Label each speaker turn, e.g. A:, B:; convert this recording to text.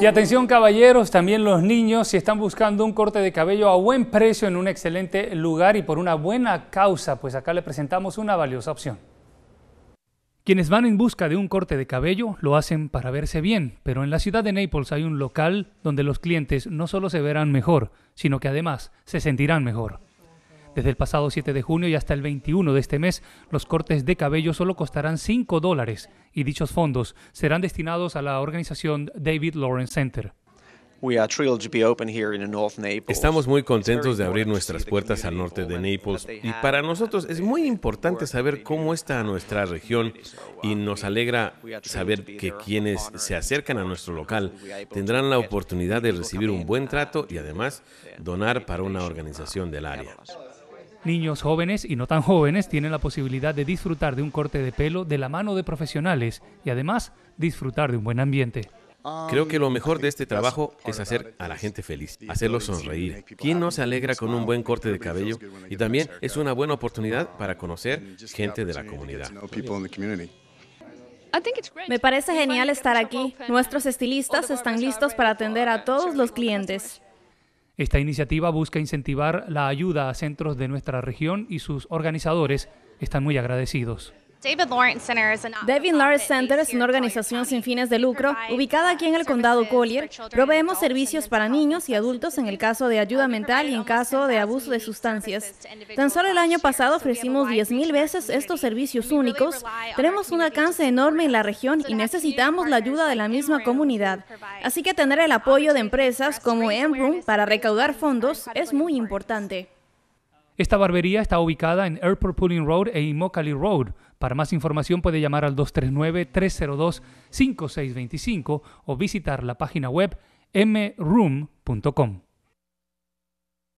A: Y atención caballeros, también los niños, si están buscando un corte de cabello a buen precio en un excelente lugar y por una buena causa, pues acá le presentamos una valiosa opción. Quienes van en busca de un corte de cabello lo hacen para verse bien, pero en la ciudad de Naples hay un local donde los clientes no solo se verán mejor, sino que además se sentirán mejor. Desde el pasado 7 de junio y hasta el 21 de este mes, los cortes de cabello solo costarán 5 dólares y dichos fondos serán destinados a la organización David Lawrence Center.
B: Estamos
C: muy contentos de abrir nuestras puertas al norte de Naples y para nosotros es muy importante saber cómo está nuestra región y nos alegra saber que quienes se acercan a nuestro local tendrán la oportunidad de recibir un buen trato y además donar para una uh, organización del área.
A: Niños jóvenes y no tan jóvenes tienen la posibilidad de disfrutar de un corte de pelo de la mano de profesionales y además disfrutar de un buen ambiente.
C: Creo que lo mejor de este trabajo es hacer a la gente feliz, hacerlos sonreír. ¿Quién no se alegra con un buen corte de cabello? Y también es una buena oportunidad para conocer gente de la comunidad.
B: Me parece genial estar aquí. Nuestros estilistas están listos para atender a todos los clientes.
A: Esta iniciativa busca incentivar la ayuda a centros de nuestra región y sus organizadores están muy agradecidos.
B: David Lawrence Center es una organización sin fines de lucro ubicada aquí en el condado Collier. Proveemos servicios para niños y adultos en el caso de ayuda mental y en caso de abuso de sustancias. Tan solo el año pasado ofrecimos 10.000 veces estos servicios únicos. Tenemos un alcance enorme en la región y necesitamos la ayuda de la misma comunidad. Así que tener el apoyo de empresas como Enroom para recaudar fondos es muy importante.
A: Esta barbería está ubicada en Airport Pulling Road e Immokalee Road. Para más información puede llamar al 239-302-5625 o visitar la página web mroom.com.